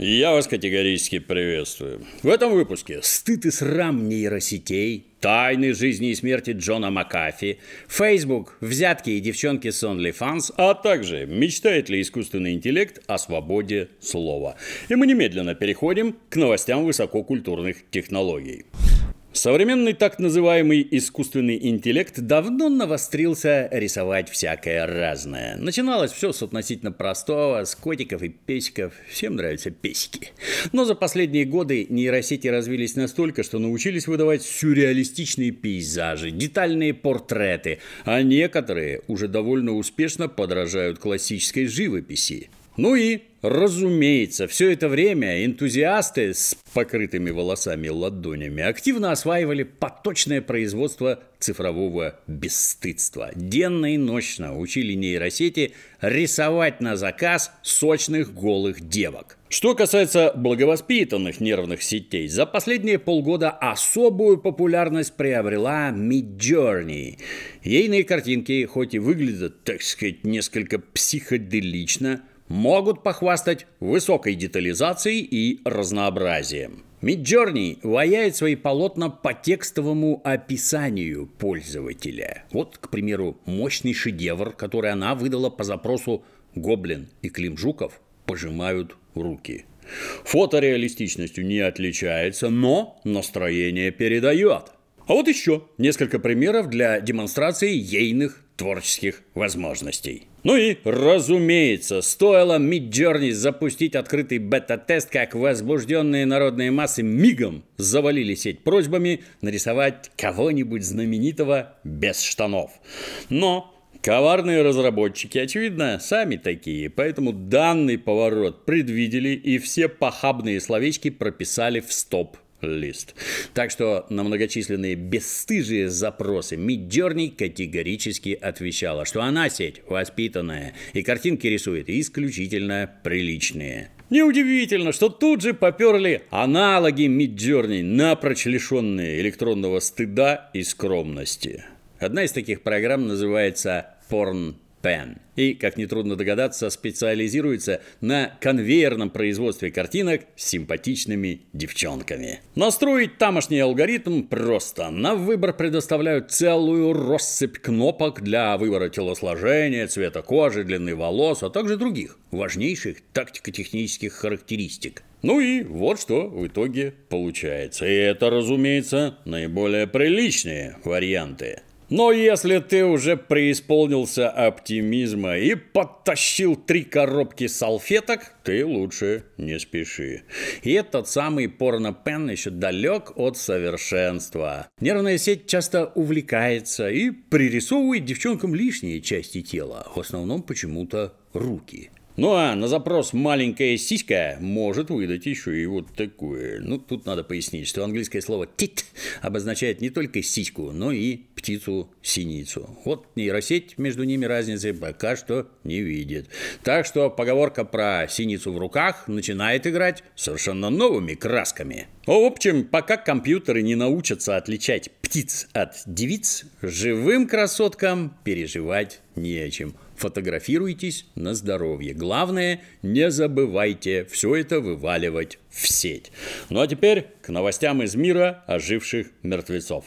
Я вас категорически приветствую. В этом выпуске стыд и срам нейросетей, тайны жизни и смерти Джона Макафи, Facebook, взятки и девчонки с OnlyFans, а также мечтает ли искусственный интеллект о свободе слова. И мы немедленно переходим к новостям высококультурных технологий. Современный так называемый искусственный интеллект давно навострился рисовать всякое разное. Начиналось все с относительно простого, с котиков и песиков. Всем нравятся песики. Но за последние годы нейросети развились настолько, что научились выдавать сюрреалистичные пейзажи, детальные портреты, а некоторые уже довольно успешно подражают классической живописи. Ну и Разумеется, все это время энтузиасты с покрытыми волосами ладонями активно осваивали поточное производство цифрового бесстыдства. Денно и ночно учили нейросети рисовать на заказ сочных голых девок. Что касается благовоспитанных нервных сетей, за последние полгода особую популярность приобрела Midjourney. Ейные картинки, хоть и выглядят, так сказать, несколько психоделично, могут похвастать высокой детализацией и разнообразием. Midjourney ваяет свои полотна по текстовому описанию пользователя. Вот, к примеру, мощный шедевр, который она выдала по запросу «Гоблин и Клим Жуков пожимают руки». Фото реалистичностью не отличается, но настроение передает. А вот еще несколько примеров для демонстрации ейных творческих возможностей. Ну и, разумеется, стоило Midjourney запустить открытый бета-тест, как возбужденные народные массы мигом завалили сеть просьбами нарисовать кого-нибудь знаменитого без штанов. Но Коварные разработчики, очевидно, сами такие, поэтому данный поворот предвидели и все похабные словечки прописали в стоп лист. Так что на многочисленные бесстыжие запросы Миддерни категорически отвечала, что она сеть воспитанная и картинки рисует исключительно приличные. Неудивительно, что тут же поперли аналоги Миддерни, напрочь лишенные электронного стыда и скромности. Одна из таких программ называется «Порн Пен. И, как нетрудно догадаться, специализируется на конвейерном производстве картинок с симпатичными девчонками. Настроить тамошний алгоритм просто. На выбор предоставляют целую россыпь кнопок для выбора телосложения, цвета кожи, длины волос, а также других важнейших тактико-технических характеристик. Ну и вот что в итоге получается. И это, разумеется, наиболее приличные варианты. Но если ты уже преисполнился оптимизма и подтащил три коробки салфеток, ты лучше не спеши. И этот самый порно-пен еще далек от совершенства. Нервная сеть часто увлекается и пририсовывает девчонкам лишние части тела, в основном почему-то руки. Ну а на запрос «маленькая сиська» может выдать еще и вот такое. Ну, тут надо пояснить, что английское слово «тит» обозначает не только сиську, но и птицу-синицу. Вот нейросеть между ними разницы пока что не видит. Так что поговорка про синицу в руках начинает играть совершенно новыми красками. В общем, пока компьютеры не научатся отличать птиц от девиц, живым красоткам переживать нечем. Фотографируйтесь на здоровье. Главное, не забывайте все это вываливать в сеть. Ну а теперь к новостям из мира оживших мертвецов.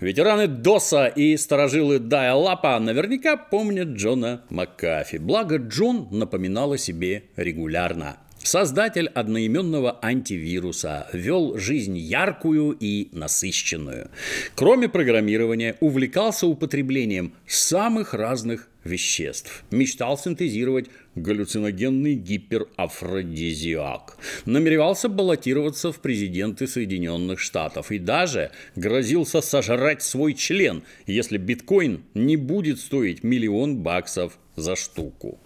Ветераны ДОСа и сторожилы Дайлапа наверняка помнят Джона Маккафи. Благо Джон напоминал о себе регулярно. Создатель одноименного антивируса вел жизнь яркую и насыщенную. Кроме программирования, увлекался употреблением самых разных веществ. Мечтал синтезировать галлюциногенный гиперафродизиак. Намеревался баллотироваться в президенты Соединенных Штатов и даже грозился сожрать свой член, если биткоин не будет стоить миллион баксов за штуку.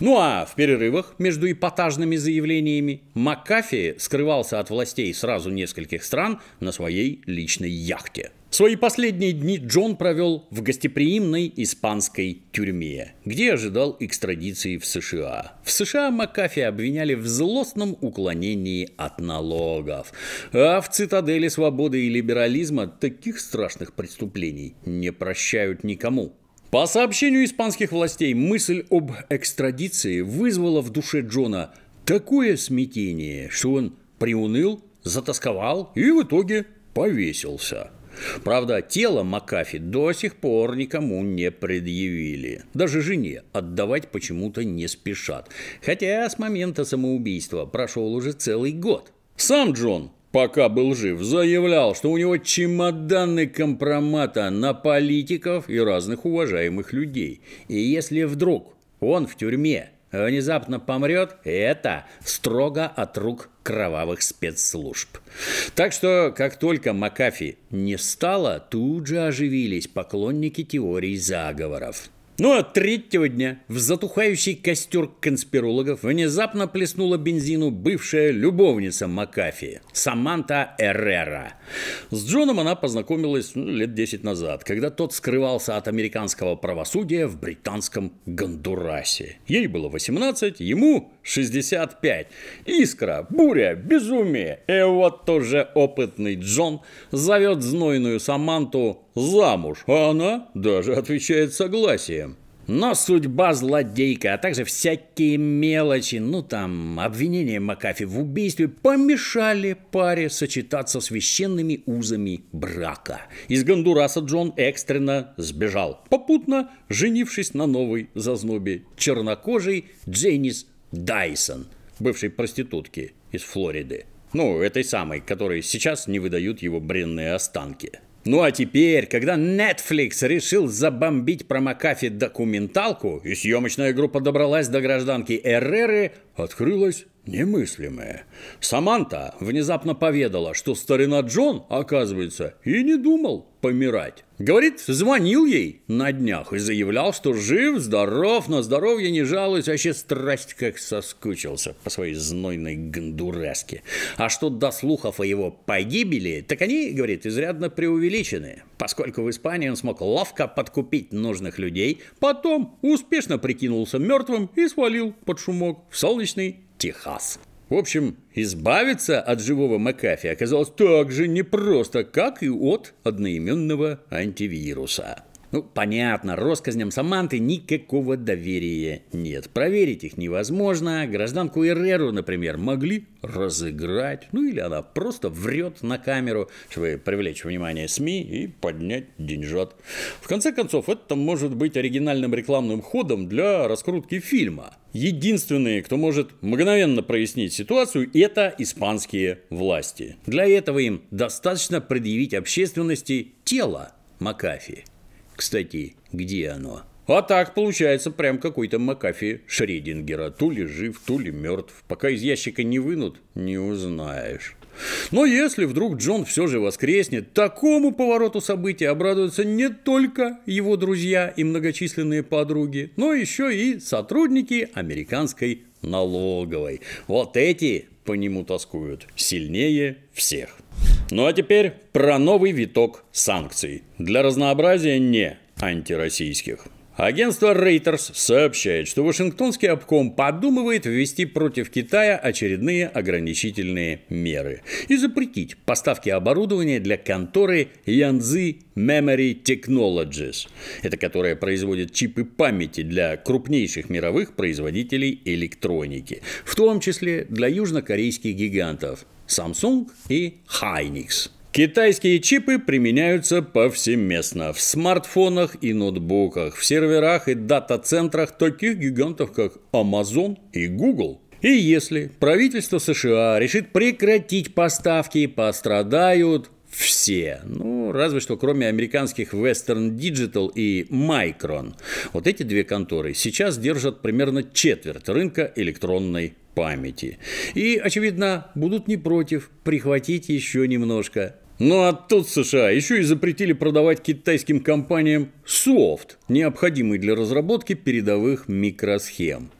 Ну а в перерывах между эпатажными заявлениями Макафи скрывался от властей сразу нескольких стран на своей личной яхте – Свои последние дни Джон провел в гостеприимной испанской тюрьме, где ожидал экстрадиции в США. В США Макафи обвиняли в злостном уклонении от налогов. А в цитадели свободы и либерализма таких страшных преступлений не прощают никому. По сообщению испанских властей, мысль об экстрадиции вызвала в душе Джона такое смятение, что он приуныл, затасковал и в итоге повесился – Правда, тело Макафи до сих пор никому не предъявили. Даже жене отдавать почему-то не спешат. Хотя с момента самоубийства прошел уже целый год. Сам Джон пока был жив, заявлял, что у него чемоданы компромата на политиков и разных уважаемых людей. И если вдруг он в тюрьме внезапно помрет, это строго от рук кровавых спецслужб. Так что, как только Макафи не стало, тут же оживились поклонники теорий заговоров. Ну а третьего дня в затухающий костер конспирологов внезапно плеснула бензину бывшая любовница Макафи, Саманта Эррера. С Джоном она познакомилась ну, лет 10 назад, когда тот скрывался от американского правосудия в британском Гондурасе. Ей было 18, ему 65. Искра, буря, безумие. И вот уже опытный Джон зовет знойную Саманту замуж, а она даже отвечает согласием. Но судьба злодейка, а также всякие мелочи, ну там, обвинение Макафи в убийстве, помешали паре сочетаться священными узами брака. Из Гондураса Джон экстренно сбежал, попутно женившись на новой зазнобе чернокожей Дженнис Дайсон, бывшей проститутки из Флориды. Ну, этой самой, которой сейчас не выдают его бренные останки. Ну а теперь, когда Netflix решил забомбить про Макафи документалку, и съемочная группа добралась до гражданки Эреры открылось немыслимое. Саманта внезапно поведала, что старина Джон, оказывается, и не думал помирать. Говорит, звонил ей на днях и заявлял, что жив, здоров, на здоровье не жалуюсь, вообще страсть как соскучился по своей знойной гондураске. А что до слухов о его погибели, так они, говорит, изрядно преувеличены, поскольку в Испании он смог ловко подкупить нужных людей, потом успешно прикинулся мертвым и свалил под шумок в солнечный крошечный Техас. В общем, избавиться от живого Макафи оказалось так же непросто, как и от одноименного антивируса. Ну, понятно, россказням Саманты никакого доверия нет. Проверить их невозможно. Гражданку Эреру, например, могли разыграть. Ну, или она просто врет на камеру, чтобы привлечь внимание СМИ и поднять деньжат. В конце концов, это может быть оригинальным рекламным ходом для раскрутки фильма. Единственные, кто может мгновенно прояснить ситуацию, это испанские власти. Для этого им достаточно предъявить общественности тело Макафи. Кстати, где оно? А так получается прям какой-то Макафи Шредингера. То ли жив, то ли мертв. Пока из ящика не вынут, не узнаешь. Но если вдруг Джон все же воскреснет, такому повороту событий обрадуются не только его друзья и многочисленные подруги, но еще и сотрудники американской налоговой. Вот эти по нему тоскуют сильнее всех. Ну а теперь про новый виток санкций. Для разнообразия не антироссийских. Агентство Reuters сообщает, что Вашингтонский обком подумывает ввести против Китая очередные ограничительные меры и запретить поставки оборудования для конторы Янзы Memory Technologies, это которая производит чипы памяти для крупнейших мировых производителей электроники, в том числе для южнокорейских гигантов Samsung и Hynix. Китайские чипы применяются повсеместно в смартфонах и ноутбуках, в серверах и дата-центрах таких гигантов, как Amazon и Google. И если правительство США решит прекратить поставки, пострадают все. Ну, разве что кроме американских Western Digital и Micron. Вот эти две конторы сейчас держат примерно четверть рынка электронной памяти. И, очевидно, будут не против прихватить еще немножко. Ну а тут США еще и запретили продавать китайским компаниям софт, необходимый для разработки передовых микросхем.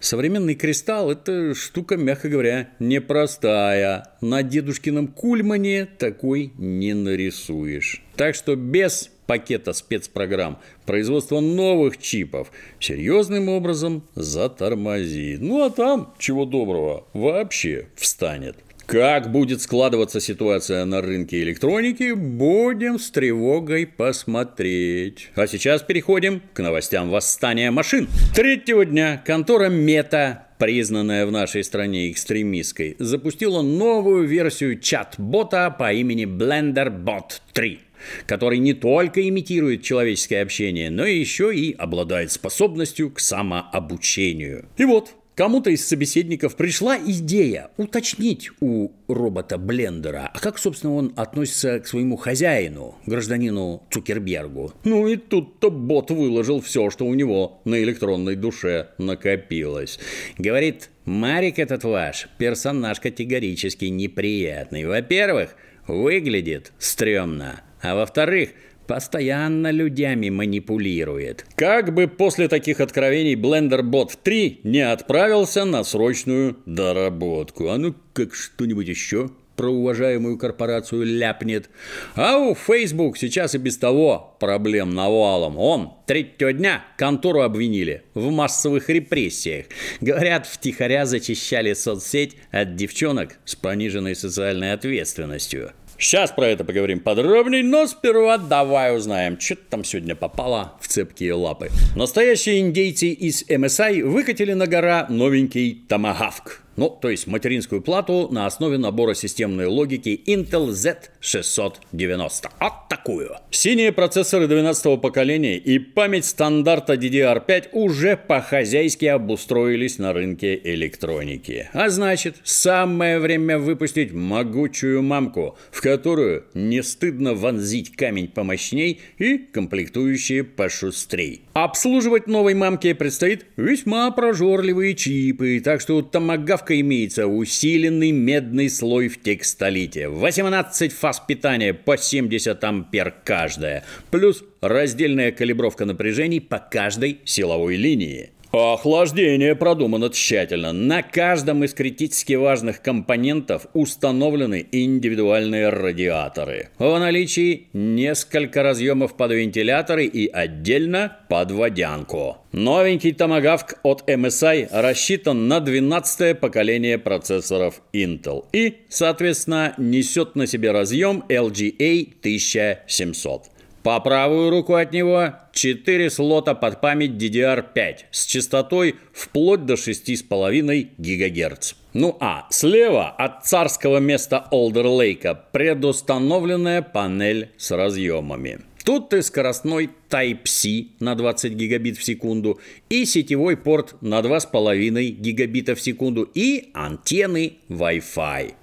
Современный кристалл – это штука, мягко говоря, непростая. На дедушкином кульмане такой не нарисуешь. Так что без пакета спецпрограмм производство новых чипов серьезным образом затормозит. Ну а там, чего доброго, вообще встанет. Как будет складываться ситуация на рынке электроники, будем с тревогой посмотреть. А сейчас переходим к новостям восстания машин. Третьего дня контора Мета признанная в нашей стране экстремистской, запустила новую версию чат-бота по имени BlenderBot 3 который не только имитирует человеческое общение, но еще и обладает способностью к самообучению. И вот, Кому-то из собеседников пришла идея уточнить у робота-блендера, а как, собственно, он относится к своему хозяину, гражданину Цукербергу. Ну и тут-то бот выложил все, что у него на электронной душе накопилось. Говорит, Марик этот ваш персонаж категорически неприятный. Во-первых, выглядит стрёмно а во-вторых, постоянно людьми манипулирует. Как бы после таких откровений Blender Bot 3 не отправился на срочную доработку. А ну как что-нибудь еще про уважаемую корпорацию ляпнет. А у Facebook сейчас и без того проблем навалом. Он третьего дня контору обвинили в массовых репрессиях. Говорят, втихаря зачищали соцсеть от девчонок с пониженной социальной ответственностью. Сейчас про это поговорим подробнее, но сперва давай узнаем, что там сегодня попало в цепкие лапы. Настоящие индейцы из MSI выкатили на гора новенький Томагавк ну, то есть материнскую плату на основе набора системной логики Intel Z690. Вот такую. Синие процессоры 12 поколения и память стандарта DDR5 уже по-хозяйски обустроились на рынке электроники. А значит, самое время выпустить могучую мамку, в которую не стыдно вонзить камень помощней и комплектующие пошустрей. Обслуживать новой мамке предстоит весьма прожорливые чипы, так что тамагавка добавка имеется усиленный медный слой в текстолите. 18 фаз питания по 70 ампер каждая. Плюс раздельная калибровка напряжений по каждой силовой линии. Охлаждение продумано тщательно. На каждом из критически важных компонентов установлены индивидуальные радиаторы. В наличии несколько разъемов под вентиляторы и отдельно под водянку. Новенький томагавк от MSI рассчитан на 12 поколение процессоров Intel и, соответственно, несет на себе разъем LGA 1700. По правую руку от него 4 слота под память DDR5 с частотой вплоть до 6,5 ГГц. Ну а слева от царского места Олдерлейка предустановленная панель с разъемами. Тут и скоростной Type-C на 20 гигабит в секунду, и сетевой порт на 2,5 гигабита в секунду, и антенны Wi-Fi.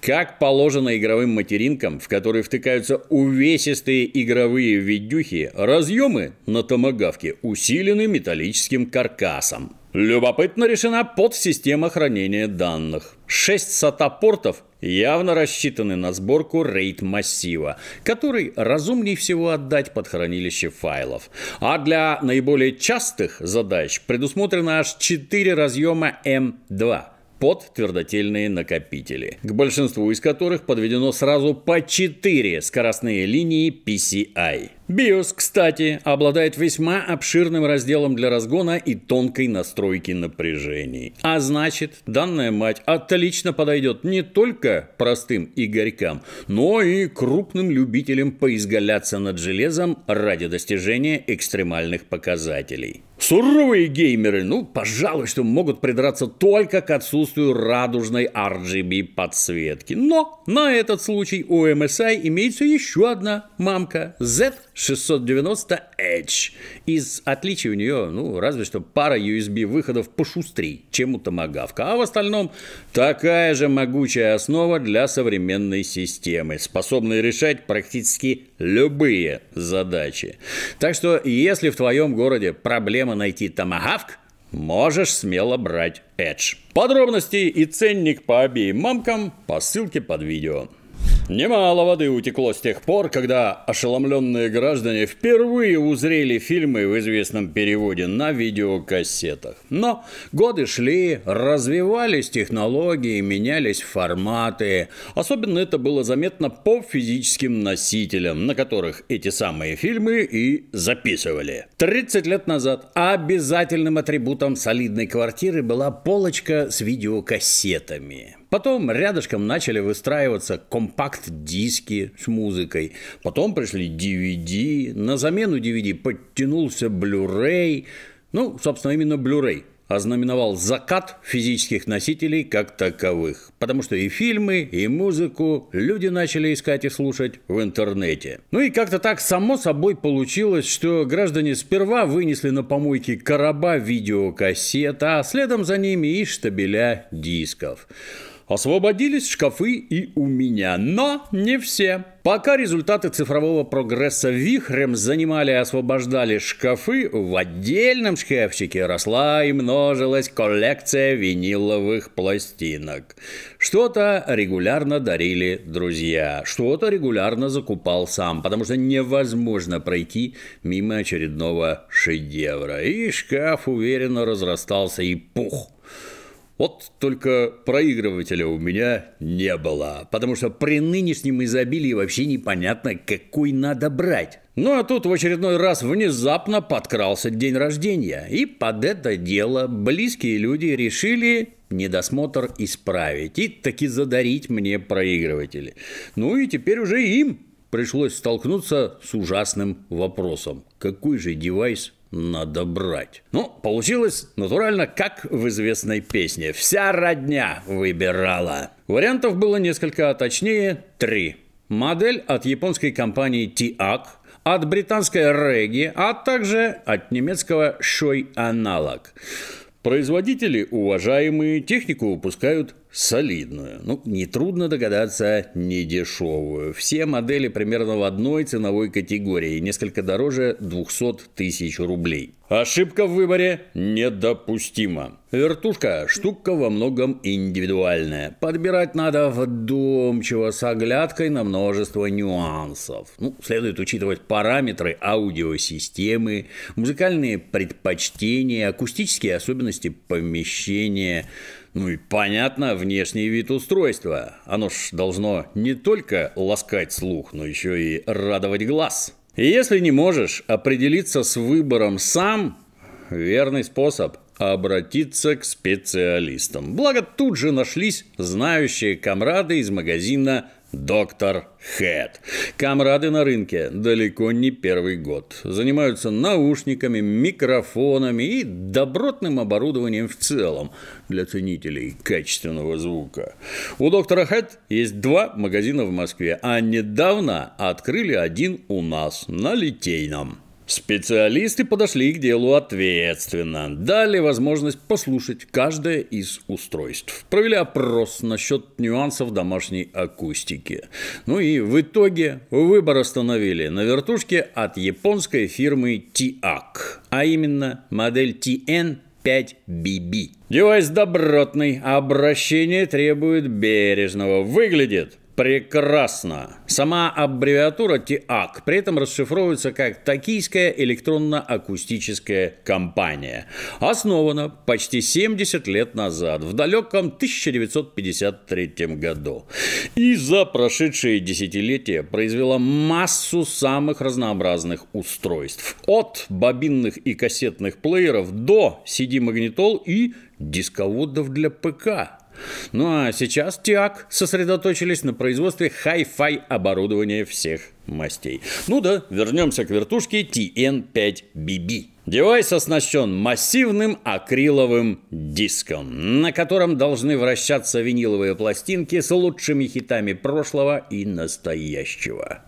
Как положено игровым материнкам, в которые втыкаются увесистые игровые видюхи, разъемы на томогавке усилены металлическим каркасом. Любопытно решена подсистема хранения данных. Шесть сатапортов явно рассчитаны на сборку RAID-массива, который разумнее всего отдать под хранилище файлов. А для наиболее частых задач предусмотрено аж 4 разъема M2 под твердотельные накопители, к большинству из которых подведено сразу по 4 скоростные линии PCI. BIOS, кстати, обладает весьма обширным разделом для разгона и тонкой настройки напряжений. А значит, данная мать отлично подойдет не только простым игорькам, но и крупным любителям поизгаляться над железом ради достижения экстремальных показателей. Суровые геймеры, ну, пожалуй, что могут придраться только к отсутствию радужной RGB подсветки. Но на этот случай у MSI имеется еще одна мамка Z 690H. Из отличий у нее, ну, разве что пара USB выходов пошустрей, чем у Томагавка. А в остальном такая же могучая основа для современной системы, способной решать практически любые задачи. Так что, если в твоем городе проблема найти Томагавк, можешь смело брать Edge. Подробности и ценник по обеим мамкам по ссылке под видео. Немало воды утекло с тех пор, когда ошеломленные граждане впервые узрели фильмы в известном переводе на видеокассетах. Но годы шли, развивались технологии, менялись форматы. Особенно это было заметно по физическим носителям, на которых эти самые фильмы и записывали. 30 лет назад обязательным атрибутом солидной квартиры была полочка с видеокассетами. Потом рядышком начали выстраиваться компакт-диски с музыкой. Потом пришли DVD. На замену DVD подтянулся Blu-ray. Ну, собственно, именно Blu-ray ознаменовал закат физических носителей как таковых. Потому что и фильмы, и музыку люди начали искать и слушать в интернете. Ну и как-то так само собой получилось, что граждане сперва вынесли на помойки короба видеокассет, а следом за ними и штабеля дисков. Освободились шкафы и у меня, но не все. Пока результаты цифрового прогресса вихрем занимали и освобождали шкафы, в отдельном шкафчике росла и множилась коллекция виниловых пластинок. Что-то регулярно дарили друзья, что-то регулярно закупал сам, потому что невозможно пройти мимо очередного шедевра. И шкаф уверенно разрастался и пух. Вот только проигрывателя у меня не было, потому что при нынешнем изобилии вообще непонятно, какой надо брать. Ну а тут в очередной раз внезапно подкрался день рождения, и под это дело близкие люди решили недосмотр исправить и таки задарить мне проигрыватели. Ну и теперь уже им пришлось столкнуться с ужасным вопросом. Какой же девайс надо брать. Ну, получилось натурально, как в известной песне. Вся родня выбирала. Вариантов было несколько, а точнее три. Модель от японской компании TIAC, от британской Regi, а также от немецкого Шой Аналог. Производители уважаемые, технику выпускают солидную. Ну, нетрудно догадаться, не дешевую. Все модели примерно в одной ценовой категории, несколько дороже 200 тысяч рублей. Ошибка в выборе недопустима. Вертушка – штука во многом индивидуальная. Подбирать надо вдумчиво, с оглядкой на множество нюансов. Ну, следует учитывать параметры аудиосистемы, музыкальные предпочтения, акустические особенности помещения – ну и понятно, внешний вид устройства. Оно ж должно не только ласкать слух, но еще и радовать глаз если не можешь определиться с выбором сам, верный способ обратиться к специалистам. Благо тут же нашлись знающие комрады из магазина Доктор Хэт. Комрады на рынке далеко не первый год. Занимаются наушниками, микрофонами и добротным оборудованием в целом для ценителей качественного звука. У доктора Хэт есть два магазина в Москве, а недавно открыли один у нас на Литейном. Специалисты подошли к делу ответственно. Дали возможность послушать каждое из устройств. Провели опрос насчет нюансов домашней акустики. Ну и в итоге выбор остановили на вертушке от японской фирмы TIAC, а именно модель TN 5BB. Девайс добротный, обращение требует бережного. Выглядит Прекрасно. Сама аббревиатура ТИАК при этом расшифровывается как «Токийская электронно-акустическая компания». Основана почти 70 лет назад, в далеком 1953 году. И за прошедшие десятилетия произвела массу самых разнообразных устройств. От бобинных и кассетных плееров до CD-магнитол и дисководов для ПК. Ну а сейчас Тиак сосредоточились на производстве хай-фай оборудования всех мастей. Ну да, вернемся к вертушке TN5BB. Девайс оснащен массивным акриловым диском, на котором должны вращаться виниловые пластинки с лучшими хитами прошлого и настоящего.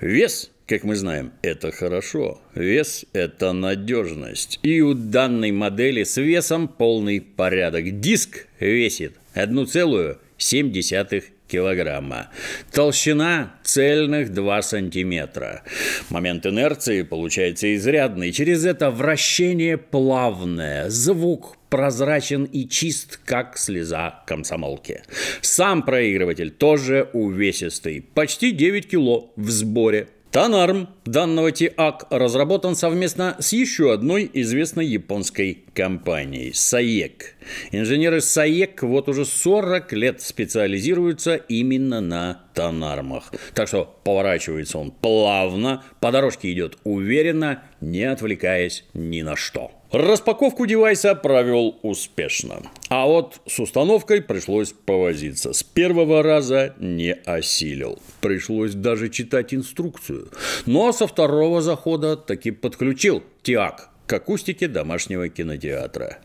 Вес как мы знаем, это хорошо. Вес – это надежность. И у данной модели с весом полный порядок. Диск весит 1,7 килограмма. Толщина цельных 2 сантиметра. Момент инерции получается изрядный. Через это вращение плавное. Звук прозрачен и чист, как слеза комсомолки. Сам проигрыватель тоже увесистый. Почти 9 кило в сборе. Танарм данного ТИАК разработан совместно с еще одной известной японской компанией – САЕК. Инженеры САЕК вот уже 40 лет специализируются именно на тонармах. Так что поворачивается он плавно, по дорожке идет уверенно, не отвлекаясь ни на что. Распаковку девайса провел успешно. А вот с установкой пришлось повозиться. С первого раза не осилил. Пришлось даже читать инструкцию. Но ну, а со второго захода таки подключил ТИАК к акустике домашнего кинотеатра.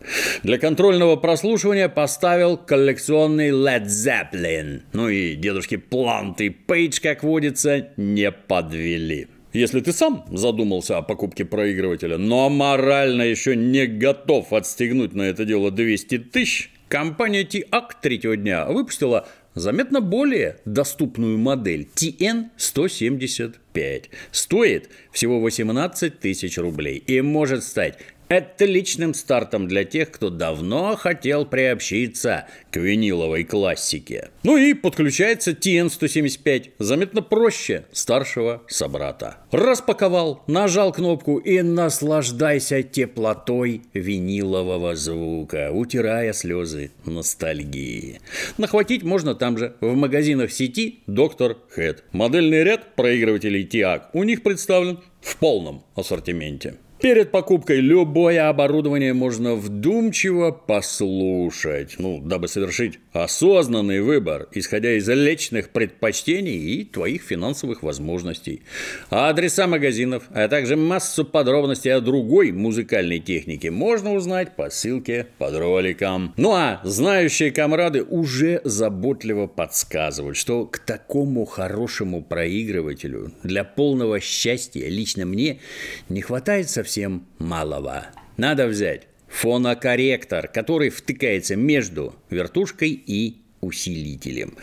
Для контрольного прослушивания поставил коллекционный Led Zeppelin. Ну и дедушки Плант и Пейдж, как водится, не подвели если ты сам задумался о покупке проигрывателя, но морально еще не готов отстегнуть на это дело 200 тысяч, компания TAC третьего дня выпустила заметно более доступную модель TN175. Стоит всего 18 тысяч рублей и может стать отличным стартом для тех, кто давно хотел приобщиться к виниловой классике. Ну и подключается TN-175, заметно проще старшего собрата. Распаковал, нажал кнопку и наслаждайся теплотой винилового звука, утирая слезы ностальгии. Нахватить можно там же, в магазинах сети «Доктор Хэт». Модельный ряд проигрывателей TIAC у них представлен в полном ассортименте. Перед покупкой любое оборудование можно вдумчиво послушать, ну, дабы совершить осознанный выбор, исходя из личных предпочтений и твоих финансовых возможностей. А Адреса магазинов, а также массу подробностей о другой музыкальной технике можно узнать по ссылке под роликом. Ну а знающие комрады уже заботливо подсказывают, что к такому хорошему проигрывателю для полного счастья лично мне не хватает совсем совсем малого. Надо взять фонокорректор, который втыкается между вертушкой и усилителем.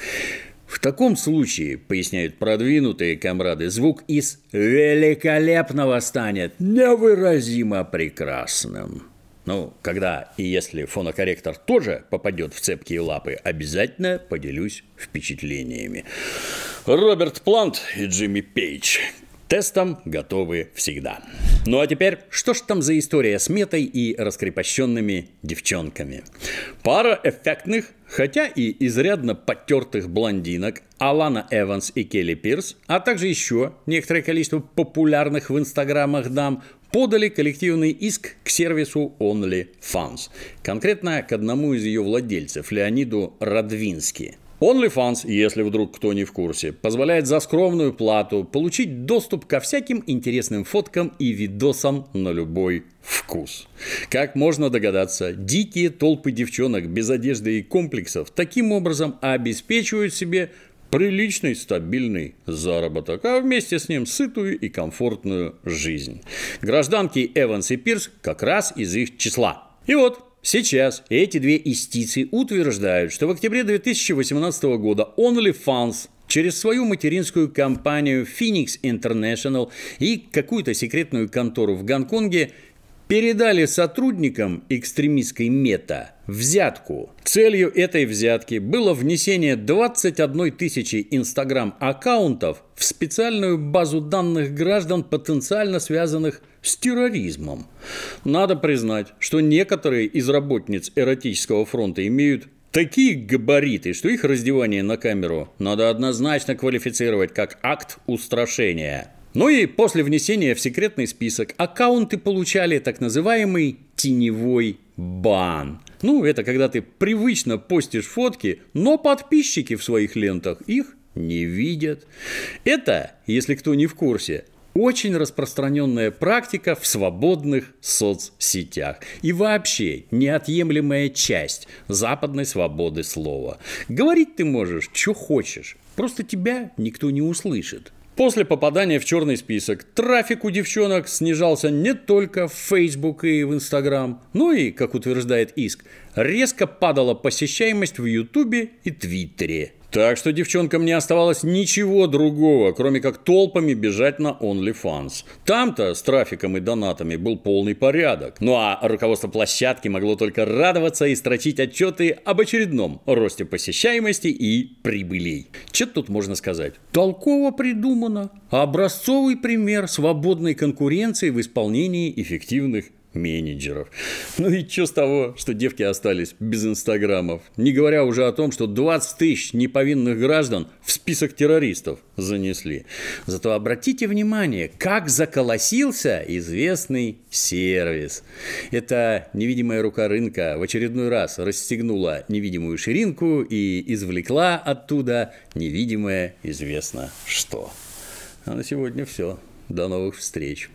В таком случае, поясняют продвинутые комрады, звук из великолепного станет невыразимо прекрасным. Ну, когда и если фонокорректор тоже попадет в цепкие лапы, обязательно поделюсь впечатлениями. Роберт Плант и Джимми Пейдж. Тестом готовы всегда. Ну а теперь, что ж там за история с метой и раскрепощенными девчонками? Пара эффектных, хотя и изрядно потертых блондинок Алана Эванс и Келли Пирс, а также еще некоторое количество популярных в инстаграмах дам подали коллективный иск к сервису OnlyFans, конкретно к одному из ее владельцев, Леониду Радвински – OnlyFans, если вдруг кто не в курсе, позволяет за скромную плату получить доступ ко всяким интересным фоткам и видосам на любой вкус. Как можно догадаться, дикие толпы девчонок без одежды и комплексов таким образом обеспечивают себе приличный стабильный заработок, а вместе с ним сытую и комфортную жизнь. Гражданки Эванс и Пирс как раз из их числа. И вот Сейчас эти две истицы утверждают, что в октябре 2018 года OnlyFans через свою материнскую компанию Phoenix International и какую-то секретную контору в Гонконге – передали сотрудникам экстремистской мета взятку. Целью этой взятки было внесение 21 тысячи инстаграм-аккаунтов в специальную базу данных граждан, потенциально связанных с терроризмом. Надо признать, что некоторые из работниц эротического фронта имеют такие габариты, что их раздевание на камеру надо однозначно квалифицировать как акт устрашения. Ну и после внесения в секретный список аккаунты получали так называемый теневой бан. Ну, это когда ты привычно постишь фотки, но подписчики в своих лентах их не видят. Это, если кто не в курсе, очень распространенная практика в свободных соцсетях и вообще неотъемлемая часть западной свободы слова. Говорить ты можешь, что хочешь, просто тебя никто не услышит. После попадания в черный список трафик у девчонок снижался не только в Facebook и в Instagram, но и, как утверждает иск, резко падала посещаемость в YouTube и Твиттере. Так что девчонкам не оставалось ничего другого, кроме как толпами бежать на OnlyFans. Там-то с трафиком и донатами был полный порядок. Ну а руководство площадки могло только радоваться и строчить отчеты об очередном росте посещаемости и прибылей. Че тут можно сказать? Толково придумано. Образцовый пример свободной конкуренции в исполнении эффективных менеджеров. Ну и что с того, что девки остались без инстаграмов? Не говоря уже о том, что 20 тысяч неповинных граждан в список террористов занесли. Зато обратите внимание, как заколосился известный сервис. Это невидимая рука рынка в очередной раз расстегнула невидимую ширинку и извлекла оттуда невидимое известно что. А на сегодня все. До новых встреч.